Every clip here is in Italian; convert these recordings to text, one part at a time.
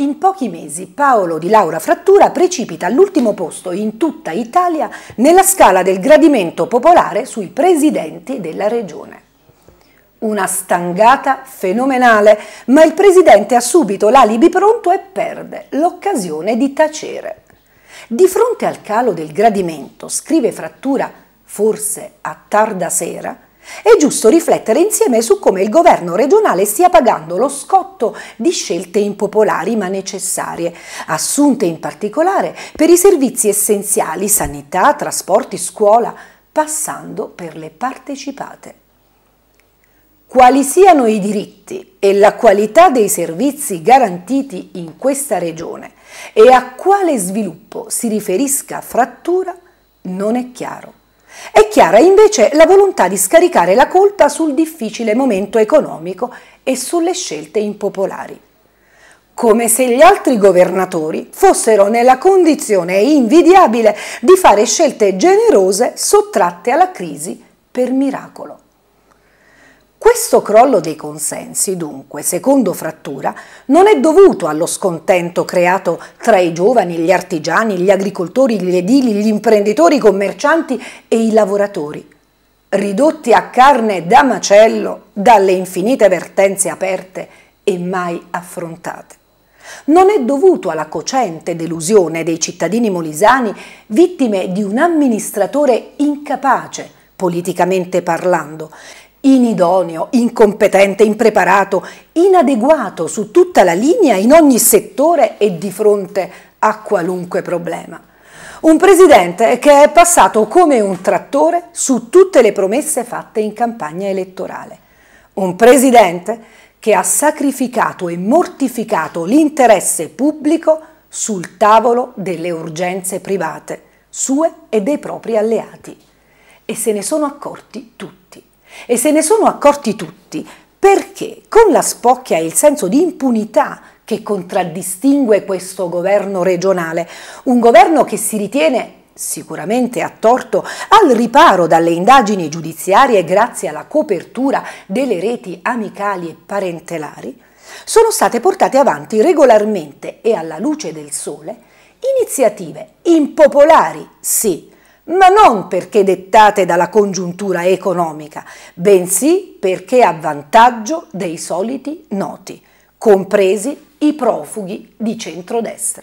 In pochi mesi Paolo di Laura Frattura precipita all'ultimo posto in tutta Italia nella scala del gradimento popolare sui presidenti della regione. Una stangata fenomenale, ma il presidente ha subito l'alibi pronto e perde l'occasione di tacere. Di fronte al calo del gradimento, scrive Frattura, forse a tarda sera, è giusto riflettere insieme su come il governo regionale stia pagando lo scotto di scelte impopolari ma necessarie, assunte in particolare per i servizi essenziali sanità, trasporti, scuola, passando per le partecipate. Quali siano i diritti e la qualità dei servizi garantiti in questa regione e a quale sviluppo si riferisca frattura non è chiaro. È chiara invece la volontà di scaricare la colpa sul difficile momento economico e sulle scelte impopolari. Come se gli altri governatori fossero nella condizione invidiabile di fare scelte generose sottratte alla crisi per miracolo. Questo crollo dei consensi, dunque, secondo Frattura, non è dovuto allo scontento creato tra i giovani, gli artigiani, gli agricoltori, gli edili, gli imprenditori, i commercianti e i lavoratori, ridotti a carne da macello dalle infinite vertenze aperte e mai affrontate. Non è dovuto alla cocente delusione dei cittadini molisani vittime di un amministratore incapace, politicamente parlando, inidoneo, incompetente, impreparato, inadeguato su tutta la linea, in ogni settore e di fronte a qualunque problema. Un presidente che è passato come un trattore su tutte le promesse fatte in campagna elettorale. Un presidente che ha sacrificato e mortificato l'interesse pubblico sul tavolo delle urgenze private, sue e dei propri alleati. E se ne sono accorti tutti. E se ne sono accorti tutti, perché con la spocchia e il senso di impunità che contraddistingue questo governo regionale, un governo che si ritiene sicuramente a torto, al riparo dalle indagini giudiziarie grazie alla copertura delle reti amicali e parentelari, sono state portate avanti regolarmente e alla luce del sole iniziative impopolari, sì, ma non perché dettate dalla congiuntura economica, bensì perché a vantaggio dei soliti noti, compresi i profughi di centrodestra.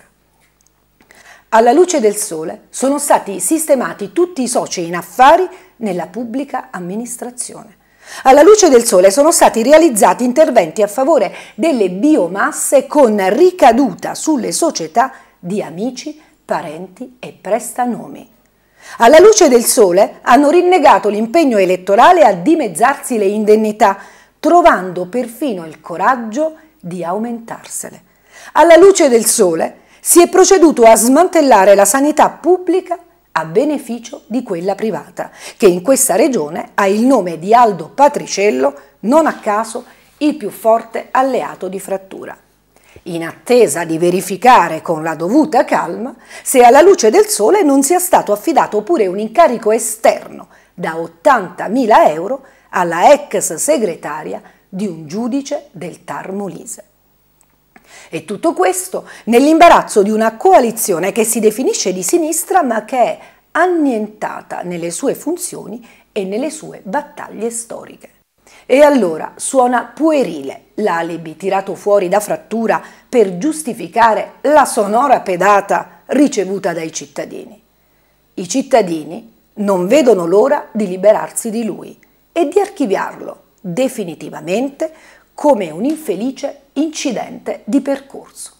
Alla luce del sole sono stati sistemati tutti i soci in affari nella pubblica amministrazione. Alla luce del sole sono stati realizzati interventi a favore delle biomasse con ricaduta sulle società di amici, parenti e prestanomi. Alla luce del sole hanno rinnegato l'impegno elettorale a dimezzarsi le indennità, trovando perfino il coraggio di aumentarsele. Alla luce del sole si è proceduto a smantellare la sanità pubblica a beneficio di quella privata, che in questa regione ha il nome di Aldo Patriciello, non a caso il più forte alleato di frattura in attesa di verificare con la dovuta calma se alla luce del sole non sia stato affidato pure un incarico esterno da 80.000 euro alla ex segretaria di un giudice del Tar Molise. E tutto questo nell'imbarazzo di una coalizione che si definisce di sinistra ma che è annientata nelle sue funzioni e nelle sue battaglie storiche. E allora suona puerile l'alibi tirato fuori da frattura per giustificare la sonora pedata ricevuta dai cittadini. I cittadini non vedono l'ora di liberarsi di lui e di archiviarlo definitivamente come un infelice incidente di percorso.